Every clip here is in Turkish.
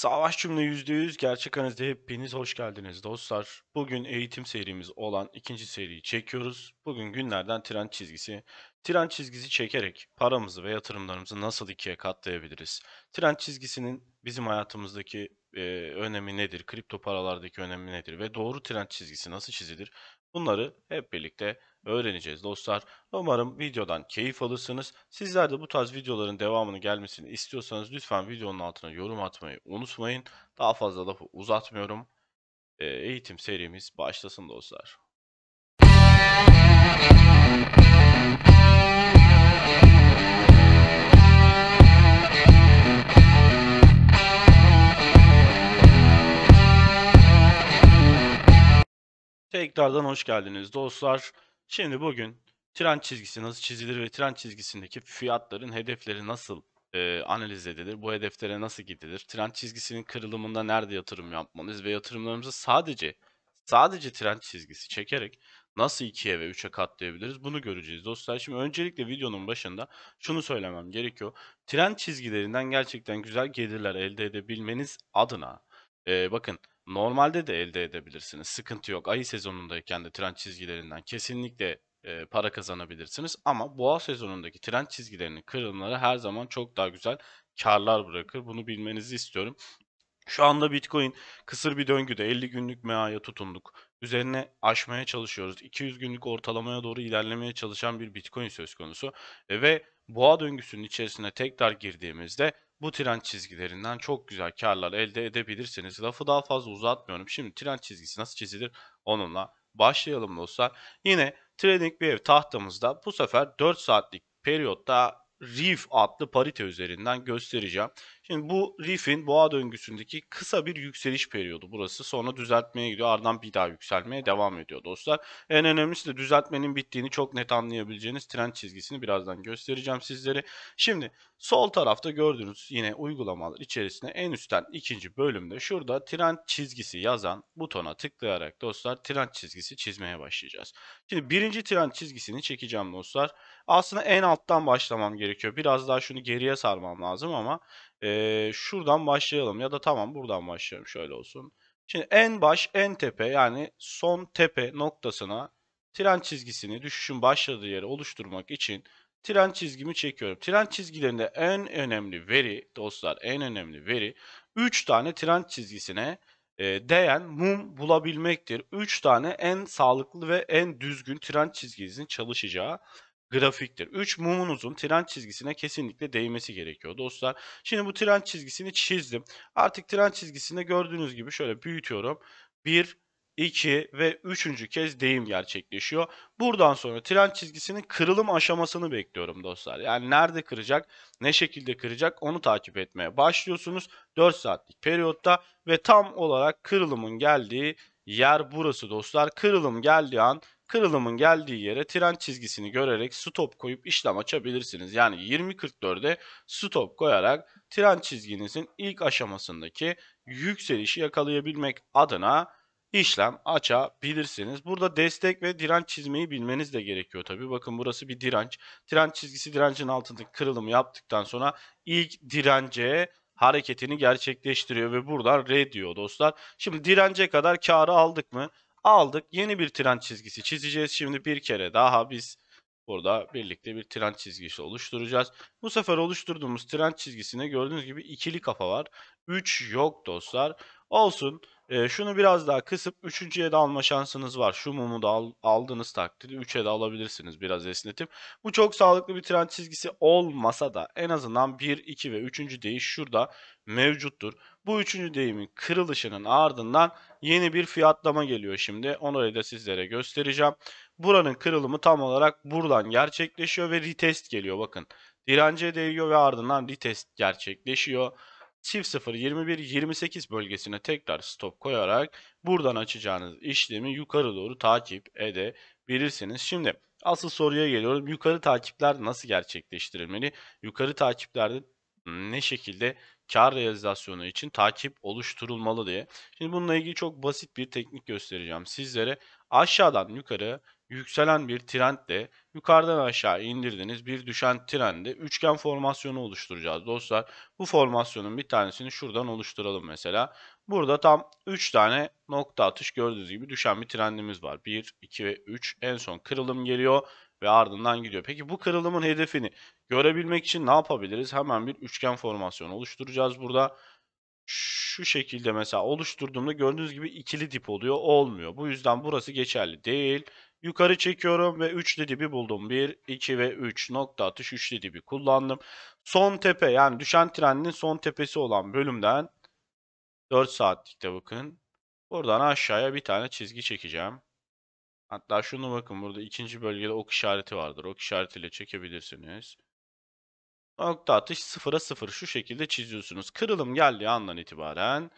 Savaş cümle %100 gerçek analize hepiniz hoş geldiniz dostlar. Bugün eğitim serimiz olan ikinci seriyi çekiyoruz. Bugün günlerden tren çizgisi. Tren çizgisi çekerek paramızı ve yatırımlarımızı nasıl ikiye katlayabiliriz? Tren çizgisinin bizim hayatımızdaki e, önemi nedir? Kripto paralardaki önemi nedir? Ve doğru tren çizgisi nasıl çizilir? Bunları hep birlikte öğreneceğiz dostlar. Umarım videodan keyif alırsınız. Sizler de bu tarz videoların devamını gelmesini istiyorsanız lütfen videonun altına yorum atmayı unutmayın. Daha fazla lafı uzatmıyorum. Ee, eğitim serimiz başlasın dostlar. Tekrardan hoş geldiniz dostlar. Şimdi bugün trend çizgisi nasıl çizilir ve trend çizgisindeki fiyatların hedefleri nasıl e, analiz edilir? Bu hedeflere nasıl gidilir? Trend çizgisinin kırılımında nerede yatırım yapmalıyız ve yatırımlarımızı sadece sadece trend çizgisi çekerek nasıl 2'ye ve 3'e katlayabiliriz bunu göreceğiz dostlar. Şimdi öncelikle videonun başında şunu söylemem gerekiyor. Trend çizgilerinden gerçekten güzel gelirler elde edebilmeniz adına e, bakın Normalde de elde edebilirsiniz. Sıkıntı yok. Ayı sezonundayken de trend çizgilerinden kesinlikle e, para kazanabilirsiniz. Ama boğa sezonundaki trend çizgilerinin kırılımları her zaman çok daha güzel karlar bırakır. Bunu bilmenizi istiyorum. Şu anda Bitcoin kısır bir döngüde 50 günlük MA'ya tutunduk. Üzerine aşmaya çalışıyoruz. 200 günlük ortalamaya doğru ilerlemeye çalışan bir Bitcoin söz konusu. E, ve boğa döngüsünün içerisine tekrar girdiğimizde bu trend çizgilerinden çok güzel karlar elde edebilirsiniz. Lafı daha fazla uzatmıyorum. Şimdi trend çizgisi nasıl çizilir onunla başlayalım dostlar. Yine trading bir ev tahtamızda bu sefer 4 saatlik periyotta RIF adlı parite üzerinden göstereceğim. Şimdi bu riff'in boğa döngüsündeki kısa bir yükseliş periyodu burası. Sonra düzeltmeye gidiyor. Ardından bir daha yükselmeye devam ediyor dostlar. En önemlisi de düzeltmenin bittiğini çok net anlayabileceğiniz trend çizgisini birazdan göstereceğim sizlere. Şimdi sol tarafta gördüğünüz yine uygulamalar içerisinde en üstten ikinci bölümde şurada trend çizgisi yazan butona tıklayarak dostlar trend çizgisi çizmeye başlayacağız. Şimdi birinci trend çizgisini çekeceğim dostlar. Aslında en alttan başlamam gerekiyor. Biraz daha şunu geriye sarmam lazım ama ee, şuradan başlayalım ya da tamam buradan başlayalım şöyle olsun. Şimdi en baş en tepe yani son tepe noktasına tren çizgisini düşüşün başladığı yere oluşturmak için tren çizgimi çekiyorum. Tren çizgilerinde en önemli veri dostlar en önemli veri 3 tane tren çizgisine e, değen mum bulabilmektir. 3 tane en sağlıklı ve en düzgün tren çizgisinin çalışacağı grafiktir. 3 mumunuzun tren çizgisine kesinlikle değmesi gerekiyor dostlar. Şimdi bu tren çizgisini çizdim. Artık tren çizgisinde gördüğünüz gibi şöyle büyütüyorum. 1 2 ve 3. kez deyim gerçekleşiyor. Buradan sonra tren çizgisinin kırılım aşamasını bekliyorum dostlar. Yani nerede kıracak, ne şekilde kıracak onu takip etmeye başlıyorsunuz 4 saatlik periyotta ve tam olarak kırılımın geldiği yer burası dostlar. Kırılım geldiği an kırılımın geldiği yere tren çizgisini görerek stop koyup işlem açabilirsiniz. Yani 20.44'e stop koyarak tren çizginizin ilk aşamasındaki yükselişi yakalayabilmek adına işlem açabilirsiniz. Burada destek ve direnç çizmeyi bilmeniz de gerekiyor tabi. Bakın burası bir direnç. Direnç çizgisi direncin altındaki kırılımı yaptıktan sonra ilk dirence hareketini gerçekleştiriyor ve buradan R diyor dostlar. Şimdi dirence kadar karı aldık mı? aldık. Yeni bir trend çizgisi çizeceğiz. Şimdi bir kere daha biz burada birlikte bir trend çizgisi oluşturacağız. Bu sefer oluşturduğumuz trend çizgisine gördüğünüz gibi ikili kafa var. 3 yok dostlar. Olsun. E, şunu biraz daha kısıp 3.ye de alma şansınız var. Şu mumu da al, aldığınız takdirde 3'e de alabilirsiniz biraz esnetip. Bu çok sağlıklı bir trend çizgisi olmasa da en azından 1, 2 ve 3. değiş şurada mevcuttur. Bu 3. değimin kırılışının ardından yeni bir fiyatlama geliyor şimdi. Onu da sizlere göstereceğim. Buranın kırılımı tam olarak buradan gerçekleşiyor ve retest geliyor bakın. Dirence değiyor ve ardından retest gerçekleşiyor çift 0 28 bölgesine tekrar stop koyarak buradan açacağınız işlemi yukarı doğru takip edebilirsiniz. Şimdi asıl soruya geliyorum. Yukarı takipler nasıl gerçekleştirilmeli? Yukarı takiplerde ne şekilde kar realizasyonu için takip oluşturulmalı diye. Şimdi bununla ilgili çok basit bir teknik göstereceğim sizlere. Aşağıdan yukarı yükselen bir trendle yukarıdan aşağı indirdiğiniz bir düşen trende üçgen formasyonu oluşturacağız dostlar. Bu formasyonun bir tanesini şuradan oluşturalım mesela. Burada tam 3 tane nokta atış gördüğünüz gibi düşen bir trendimiz var. 1, 2 ve 3 en son kırılım geliyor ve ardından gidiyor. Peki bu kırılımın hedefini görebilmek için ne yapabiliriz? Hemen bir üçgen formasyonu oluşturacağız burada şu şekilde mesela oluşturduğumda gördüğünüz gibi ikili dip oluyor olmuyor. Bu yüzden burası geçerli değil. Yukarı çekiyorum ve üçlü dibi buldum. 1, 2 ve 3 nokta atış üçlü dibi kullandım. Son tepe yani düşen trendin son tepesi olan bölümden 4 saatlikte bakın. Buradan aşağıya bir tane çizgi çekeceğim. Hatta şunu bakın burada ikinci bölgede ok işareti vardır. Ok işaretiyle çekebilirsiniz. Nokta atış sıfıra sıfır şu şekilde çiziyorsunuz. Kırılım geldiği andan itibaren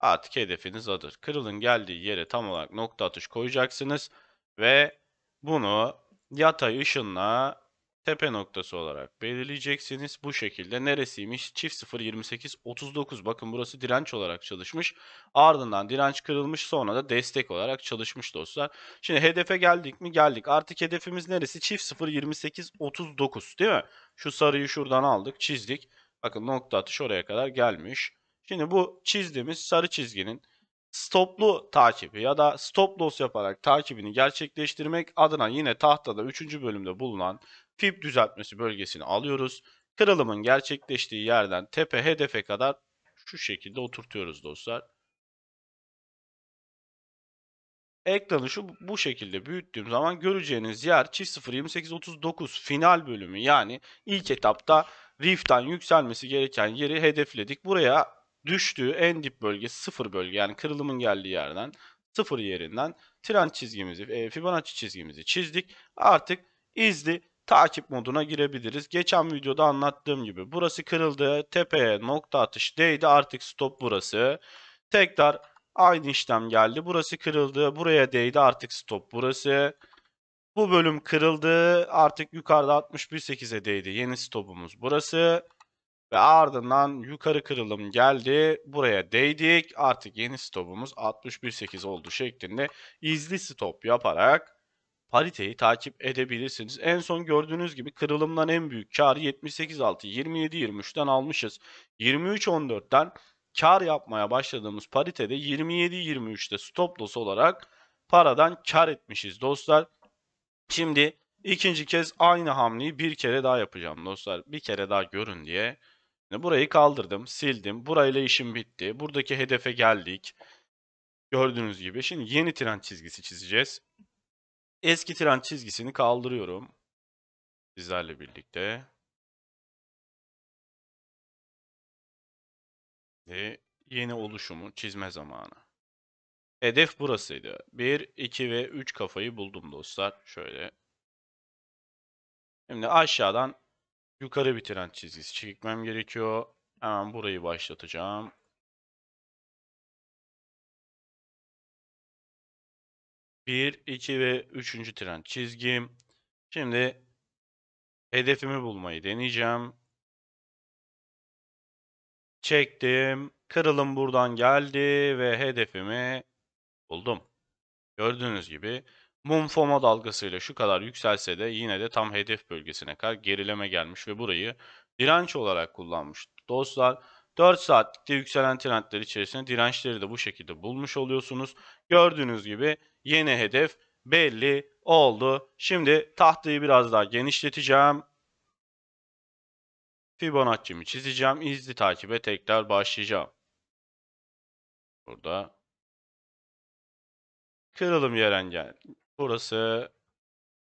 artık hedefiniz adır. Kırılın geldiği yere tam olarak nokta atış koyacaksınız. Ve bunu yatay ışınla tepe noktası olarak belirleyeceksiniz. Bu şekilde neresiymiş? Çift 0 28 39. Bakın burası direnç olarak çalışmış. Ardından direnç kırılmış sonra da destek olarak çalışmış dostlar. Şimdi hedefe geldik mi? Geldik. Artık hedefimiz neresi? Çift 0 28 39 değil mi? Şu sarıyı şuradan aldık, çizdik. Bakın nokta atış oraya kadar gelmiş. Şimdi bu çizdiğimiz sarı çizginin stoplu takibi ya da stop loss yaparak takibini gerçekleştirmek adına yine tahtada 3. bölümde bulunan pip düzeltmesi bölgesini alıyoruz. Kırılımın gerçekleştiği yerden tepe hedefe kadar şu şekilde oturtuyoruz dostlar. Ekranı şu bu şekilde büyüttüğüm zaman göreceğiniz yer çift 0.28.39 final bölümü yani ilk etapta Rift'ten yükselmesi gereken yeri hedefledik. Buraya düştüğü en dip bölge sıfır bölge yani kırılımın geldiği yerden sıfır yerinden trend çizgimizi, e, Fibonacci çizgimizi çizdik. Artık izli takip moduna girebiliriz. Geçen videoda anlattığım gibi burası kırıldı. Tepeye nokta atış değdi. Artık stop burası. Tekrar aynı işlem geldi. Burası kırıldı. Buraya değdi. Artık stop burası. Bu bölüm kırıldı. Artık yukarıda 61.8'e değdi. Yeni stopumuz burası. Ve ardından yukarı kırılım geldi. Buraya değdik. Artık yeni stopumuz 61.8 oldu şeklinde izli stop yaparak pariteyi takip edebilirsiniz. En son gördüğünüz gibi kırılımdan en büyük kar 78.6 27.23'ten almışız. 23.14'ten kar yapmaya başladığımız paritede 27.23'te stop loss olarak paradan kar etmişiz dostlar. Şimdi ikinci kez aynı hamleyi bir kere daha yapacağım dostlar. Bir kere daha görün diye Burayı kaldırdım, sildim. Burayla işim bitti. Buradaki hedefe geldik. Gördüğünüz gibi. Şimdi yeni tren çizgisi çizeceğiz. Eski tren çizgisini kaldırıyorum. Sizlerle birlikte. Ve yeni oluşumu çizme zamanı. Hedef burasıydı. 1, 2 ve 3 kafayı buldum dostlar. Şöyle. Şimdi aşağıdan Yukarı bitiren çizgisi çekmem gerekiyor. Hemen burayı başlatacağım. Bir, iki ve üçüncü tren çizgim. Şimdi hedefimi bulmayı deneyeceğim. Çektim. Kırılım buradan geldi ve hedefimi buldum. Gördüğünüz gibi Mumfoma FOMO dalgasıyla şu kadar yükselse de yine de tam hedef bölgesine kadar gerileme gelmiş ve burayı direnç olarak kullanmış. Dostlar 4 saatlikte yükselen trendler içerisinde dirençleri de bu şekilde bulmuş oluyorsunuz. Gördüğünüz gibi yeni hedef belli oldu. Şimdi tahtayı biraz daha genişleteceğim. Fibonacci'mi çizeceğim. İzli takibe tekrar başlayacağım. Burada kırılım yer burası,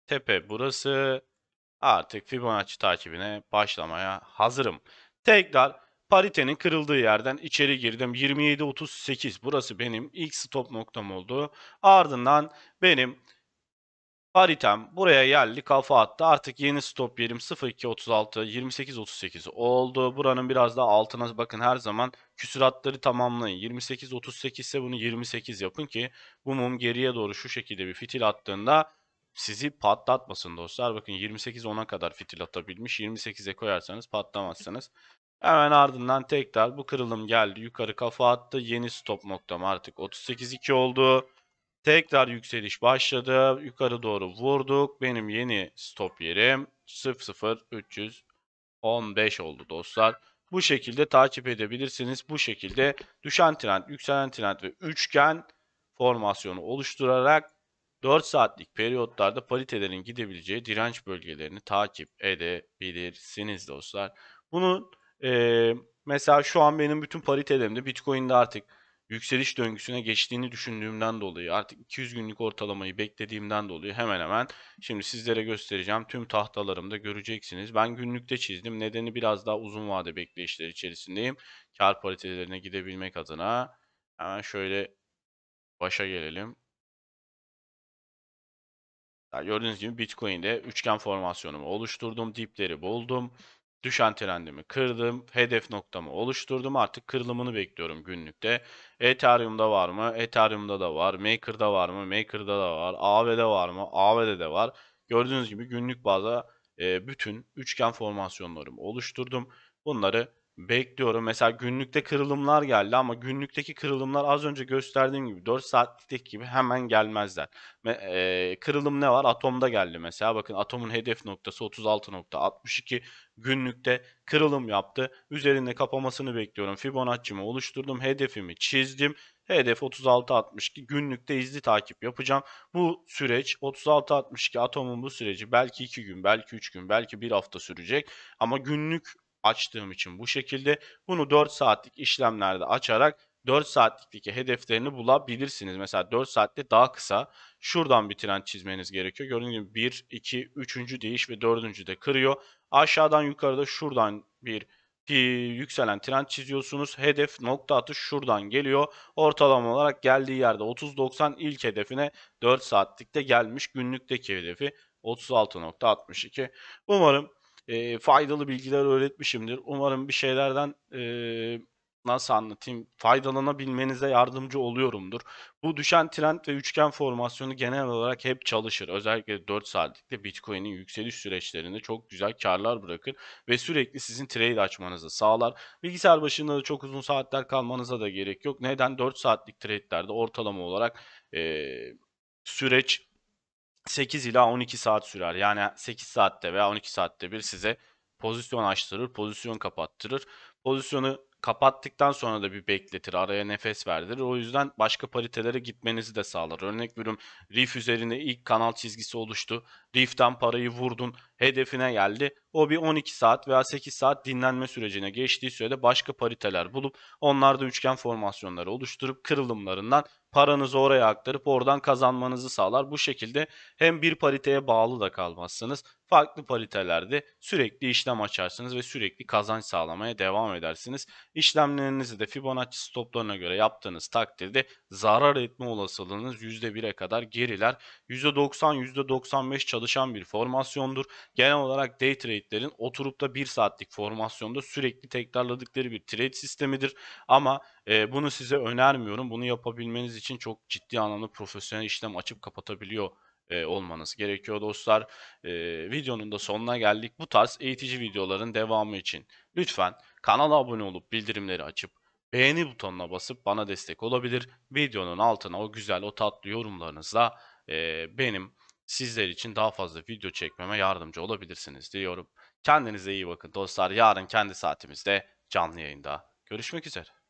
tepe burası. Artık Fibonacci takibine başlamaya hazırım. Tekrar paritenin kırıldığı yerden içeri girdim. 27.38 burası benim ilk stop noktam oldu. Ardından benim Haritem buraya geldi kafa attı. Artık yeni stop yerim 0236 2838 oldu. Buranın biraz daha altına bakın her zaman küsuratları tamamlayın. 2838 ise bunu 28 yapın ki bu mum geriye doğru şu şekilde bir fitil attığında sizi patlatmasın dostlar. Bakın 28 10'a kadar fitil atabilmiş. 28'e koyarsanız patlamazsınız. Hemen ardından tekrar bu kırılım geldi. Yukarı kafa attı. Yeni stop noktam artık 38.2 oldu. Tekrar yükseliş başladı. Yukarı doğru vurduk. Benim yeni stop yerim 00315 oldu dostlar. Bu şekilde takip edebilirsiniz. Bu şekilde düşen trend, yükselen trend ve üçgen formasyonu oluşturarak 4 saatlik periyotlarda paritelerin gidebileceği direnç bölgelerini takip edebilirsiniz dostlar. Bunun e, mesela şu an benim bütün paritelerimde Bitcoin'de artık yükseliş döngüsüne geçtiğini düşündüğümden dolayı artık 200 günlük ortalamayı beklediğimden dolayı hemen hemen şimdi sizlere göstereceğim. Tüm tahtalarımda göreceksiniz. Ben günlükte çizdim. Nedeni biraz daha uzun vade bekleyişler içerisindeyim. Kar paritelerine gidebilmek adına hemen şöyle başa gelelim. Gördüğünüz gibi Bitcoin'de üçgen formasyonumu oluşturdum. Dipleri buldum. Düş antilendimi kırdım. Hedef noktamı oluşturdum. Artık kırılımını bekliyorum günlükte. Ethereum'da var mı? Ethereum'da da var. Maker'da var mı? Maker'da da var. AV'de var mı? AV'de de var. Gördüğünüz gibi günlük bazda e, bütün üçgen formasyonlarımı oluşturdum. Bunları Bekliyorum. Mesela günlükte kırılımlar geldi ama günlükteki kırılımlar az önce gösterdiğim gibi 4 saatlik gibi hemen gelmezler. E, kırılım ne var? Atomda geldi mesela. Bakın atomun hedef noktası 36.62 günlükte kırılım yaptı. Üzerinde kapamasını bekliyorum. Fibonacci'mi oluşturdum. Hedefimi çizdim. Hedef 36.62 günlükte izli takip yapacağım. Bu süreç 36.62 atomun bu süreci belki 2 gün, belki 3 gün, belki 1 hafta sürecek. Ama günlük açtığım için bu şekilde. Bunu 4 saatlik işlemlerde açarak 4 saatlikteki hedeflerini bulabilirsiniz. Mesela 4 saatte daha kısa şuradan bir trend çizmeniz gerekiyor. Gördüğünüz gibi 1, 2, 3. değiş ve 4. de kırıyor. Aşağıdan yukarıda şuradan bir yükselen trend çiziyorsunuz. Hedef nokta atış şuradan geliyor. Ortalama olarak geldiği yerde 30 ilk hedefine 4 saatlikte gelmiş. Günlükteki hedefi 36.62. Umarım e, faydalı bilgiler öğretmişimdir. Umarım bir şeylerden e, nasıl anlatayım faydalanabilmenize yardımcı oluyorumdur. Bu düşen trend ve üçgen formasyonu genel olarak hep çalışır. Özellikle 4 saatlikte Bitcoin'in yükseliş süreçlerinde çok güzel karlar bırakır ve sürekli sizin trade açmanızı sağlar. Bilgisayar başında da çok uzun saatler kalmanıza da gerek yok. Neden? 4 saatlik trade'lerde ortalama olarak e, süreç 8 ila 12 saat sürer. Yani 8 saatte veya 12 saatte bir size pozisyon açtırır, pozisyon kapattırır. Pozisyonu kapattıktan sonra da bir bekletir, araya nefes verdir. O yüzden başka paritelere gitmenizi de sağlar. Örnek veriyorum reef üzerinde ilk kanal çizgisi oluştu. Rift'ten parayı vurdun, hedefine geldi. O bir 12 saat veya 8 saat dinlenme sürecine geçtiği sürede başka pariteler bulup onlarda üçgen formasyonları oluşturup kırılımlarından paranızı oraya aktarıp oradan kazanmanızı sağlar. Bu şekilde hem bir pariteye bağlı da kalmazsınız. Farklı paritelerde sürekli işlem açarsınız ve sürekli kazanç sağlamaya devam edersiniz. İşlemlerinizi de Fibonacci stoplarına göre yaptığınız takdirde zarar etme olasılığınız %1'e kadar geriler. %90-%95 çalışır çalışan bir formasyondur. Genel olarak day trade'lerin oturup da 1 saatlik formasyonda sürekli tekrarladıkları bir trade sistemidir. Ama e, bunu size önermiyorum. Bunu yapabilmeniz için çok ciddi anlamda profesyonel işlem açıp kapatabiliyor e, olmanız gerekiyor dostlar. E, videonun da sonuna geldik. Bu tarz eğitici videoların devamı için lütfen kanala abone olup bildirimleri açıp beğeni butonuna basıp bana destek olabilir. Videonun altına o güzel o tatlı yorumlarınızla e, benim sizler için daha fazla video çekmeme yardımcı olabilirsiniz diyorum. Kendinize iyi bakın dostlar. Yarın kendi saatimizde canlı yayında görüşmek üzere.